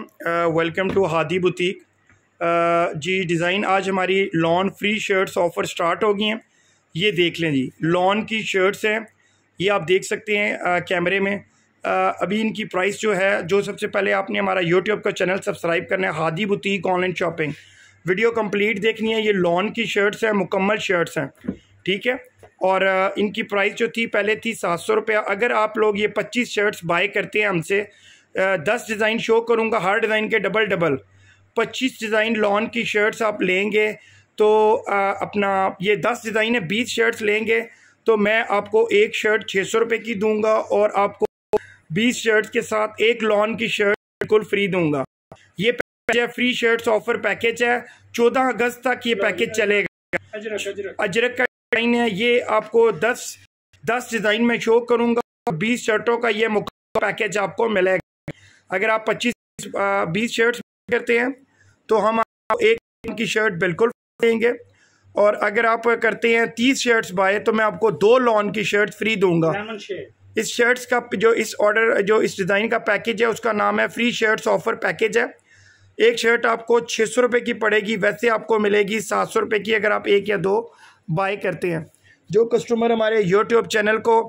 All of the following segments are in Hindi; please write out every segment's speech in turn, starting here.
वेलकम टू हादी बुटीक जी डिज़ाइन आज हमारी lawn free shirts offer start हो गई हैं ये देख लें जी लॉन की शर्ट्स हैं ये आप देख सकते हैं आ, uh, कैमरे में आ, uh, अभी इनकी प्राइस जो है जो सबसे पहले आपने हमारा यूट्यूब का चैनल सब्सक्राइब करना है Hadi boutique online shopping video complete देखनी है ये लॉन की शर्ट्स हैं मुकम्मल शर्ट्स हैं ठीक है और uh, इनकी प्राइस जो थी पहले थी सात सौ रुपया अगर आप लोग ये पच्चीस शर्ट्स बाय करते हैं हमसे दस डिज़ाइन शो करूँगा हर डिज़ाइन के डबल डबल पच्चीस डिज़ाइन लॉन की शर्ट्स आप लेंगे तो आ, अपना ये दस डिज़ाइन है बीस शर्ट्स लेंगे तो मैं आपको एक शर्ट छः सौ रुपये की दूंगा और आपको बीस शर्ट्स के साथ एक लॉन की शर्ट बिल्कुल फ्री दूंगा ये पैकेज है फ्री शर्ट्स ऑफर पैकेज है चौदह अगस्त तक ये पैकेज चलेगा अजरक का डिज़ाइन है ये आपको दस दस डिज़ाइन में शो करूँगा बीस शर्टों का ये पैकेज आपको मिलेगा अगर आप पच्चीस बीस शर्ट्स करते हैं तो हम आपको एक की शर्ट बिल्कुल देंगे और अगर आप करते हैं तीस शर्ट्स बाय तो मैं आपको दो लॉन की शर्ट फ्री दूंगा इस शर्ट्स का जो इस ऑर्डर जो इस डिज़ाइन का पैकेज है उसका नाम है फ्री शर्ट्स ऑफर पैकेज है एक शर्ट आपको छः सौ रुपये की पड़ेगी वैसे आपको मिलेगी सात सौ रुपये की अगर आप एक या दो बाय करते हैं जो कस्टमर हमारे यूट्यूब चैनल को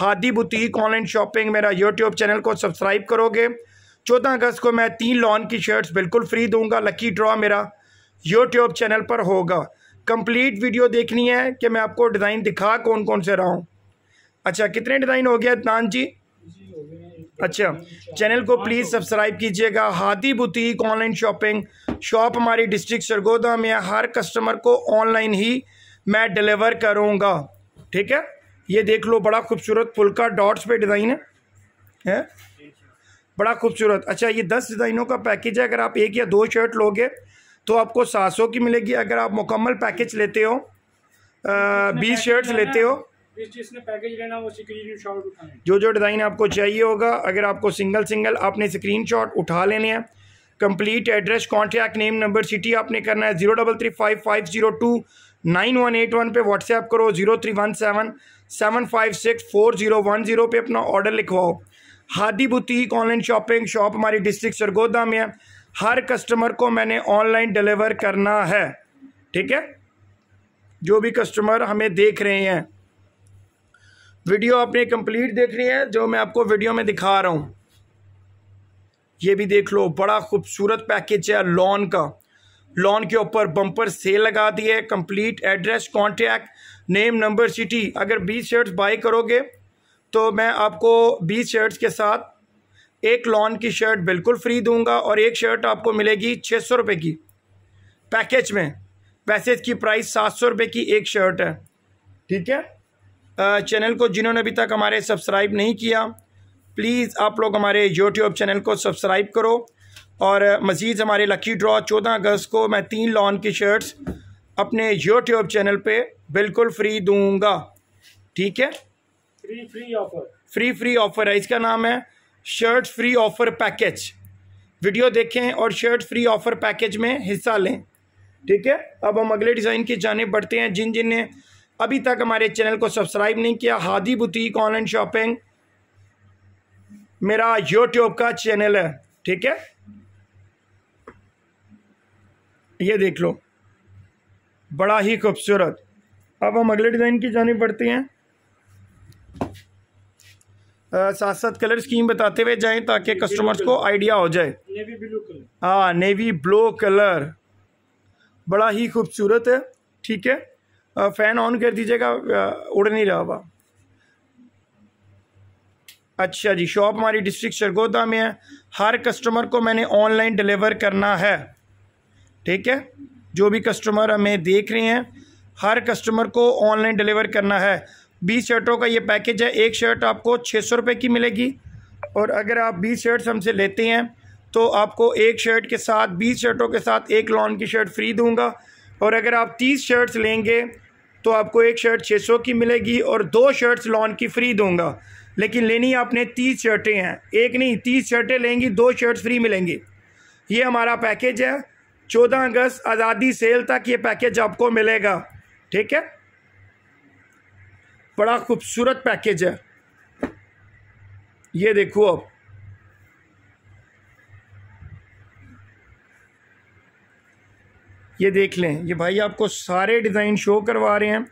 हादी बुटीक ऑनलाइन शॉपिंग मेरा यूट्यूब चैनल को सब्सक्राइब करोगे चौदह अगस्त को मैं तीन लॉन की शर्ट्स बिल्कुल फ्री दूंगा लकी ड्रॉ मेरा यूट्यूब चैनल पर होगा कंप्लीट वीडियो देखनी है कि मैं आपको डिज़ाइन दिखा कौन कौन से रहा हूँ अच्छा कितने डिज़ाइन हो गया नान जी अच्छा चैनल को प्लीज़ सब्सक्राइब कीजिएगा Hadi boutique online shopping shop हमारी डिस्ट्रिक्ट सरगोदा में हर कस्टमर को ऑनलाइन ही मैं डिलीवर करूँगा ठीक है ये देख लो बड़ा खूबसूरत फुल्का डॉट्स पे डिज़ाइन है, है? बड़ा खूबसूरत अच्छा ये दस डिज़ाइनों का पैकेज है अगर आप एक या दो शर्ट लोगे तो आपको सात सौ की मिलेगी अगर आप मुकम्मल पैकेज लेते हो बीस शर्ट्स लेते हो पैकेज लेना वो स्क्रीन शॉट जो जो डिज़ाइन आपको चाहिए होगा अगर आपको सिंगल सिंगल आपने स्क्रीन शॉट उठा लेने हैं complete address contact name number city आपने करना है zero double three five five zero two nine one eight one पर व्हाट्सएप करो zero three one seven seven five six four zero one zero पे अपना ऑर्डर लिखवाओ Hadi boutique online shopping shop हमारी डिस्ट्रिक्ट सरगोदा में है हर कस्टमर को मैंने ऑनलाइन डिलीवर करना है ठीक है जो भी कस्टमर हमें देख रहे हैं वीडियो आपने कंप्लीट रही है जो मैं आपको वीडियो में दिखा रहा हूँ ये भी देख लो बड़ा खूबसूरत पैकेज है लॉन का लॉन के ऊपर बम्पर सेल लगा दिए complete address contact name number city अगर बीस शर्ट्स बाई करोगे तो मैं आपको बीस शर्ट्स के साथ एक लॉन की शर्ट बिल्कुल फ्री दूंगा और एक शर्ट आपको मिलेगी छः सौ रुपये की पैकेज में वैसे इसकी प्राइस सात सौ रुपये की एक शर्ट है ठीक है चैनल को जिन्होंने अभी तक हमारे सब्सक्राइब नहीं किया प्लीज़ आप लोग हमारे यूट्यूब चैनल को सब्सक्राइब करो और मज़ीद हमारे लकी ड्रॉ चौदह अगस्त को मैं तीन लॉन की शर्ट्स अपने यूट्यूब चैनल पे बिल्कुल फ्री दूंगा ठीक है free free offer free free offer है इसका नाम है shirt free offer package video देखें और शर्ट फ्री ऑफर पैकेज में हिस्सा लें ठीक है अब हम अगले डिज़ाइन की जानब बढ़ते हैं जिन जिन ने अभी तक हमारे चैनल को सब्सक्राइब नहीं किया हादी बुटीक ऑनलाइन शॉपिंग मेरा यूट्यूब का चैनल है ठीक है ये देख लो बड़ा ही खूबसूरत अब हम अगले डिज़ाइन की जानब बढ़ते हैं साथ साथ कलर स्कीम बताते हुए जाएं ताकि कस्टमर्स को आइडिया हो जाए नेवी ब्लू कलर हाँ नेवी ब्लू कलर बड़ा ही खूबसूरत है ठीक है फ़ैन ऑन कर दीजिएगा उड़ नहीं रहा हुआ अच्छा जी शॉप हमारी डिस्ट्रिक्ट शरगोदा में है हर कस्टमर को मैंने ऑनलाइन डिलीवर करना है ठीक है जो भी कस्टमर हमें देख रहे हैं हर कस्टमर को ऑनलाइन डिलीवर करना है बीस शर्टों का ये पैकेज है एक शर्ट आपको छः सौ रुपये की मिलेगी और अगर आप बीस शर्ट्स हमसे लेते हैं तो आपको एक शर्ट के साथ बीस शर्टों के साथ एक लॉन की शर्ट फ्री दूंगा और अगर आप तीस शर्ट्स लेंगे तो आपको एक शर्ट छः सौ की मिलेगी और दो शर्ट्स लॉन की फ्री दूंगा लेकिन लेनी आपने तीस शर्टें हैं एक नहीं तीस शर्टें लेंगी दो शर्ट्स फ्री मिलेंगी ये हमारा पैकेज है चौदह अगस्त आज़ादी सेल तक ये पैकेज आपको मिलेगा ठीक है बड़ा खूबसूरत पैकेज है ये देखो अब ये देख लें ये भाई आपको सारे डिज़ाइन शो करवा रहे हैं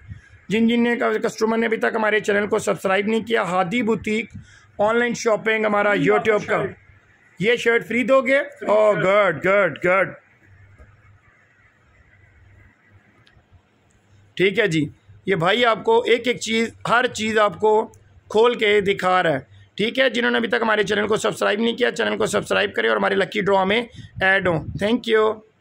जिन जिन ने कस्टमर ने अभी तक हमारे चैनल को सब्सक्राइब नहीं किया हादी बुटीक ऑनलाइन शॉपिंग हमारा यूट्यूब का ये शर्ट फ्री दोगे ओ गुड गुड गुड ठीक है जी ये भाई आपको एक एक चीज़ हर चीज़ आपको खोल के दिखा रहा है ठीक है जिन्होंने अभी तक हमारे चैनल को सब्सक्राइब नहीं किया चैनल को सब्सक्राइब करें और हमारे लक्की ड्रॉ में ऐड हों थैंक यू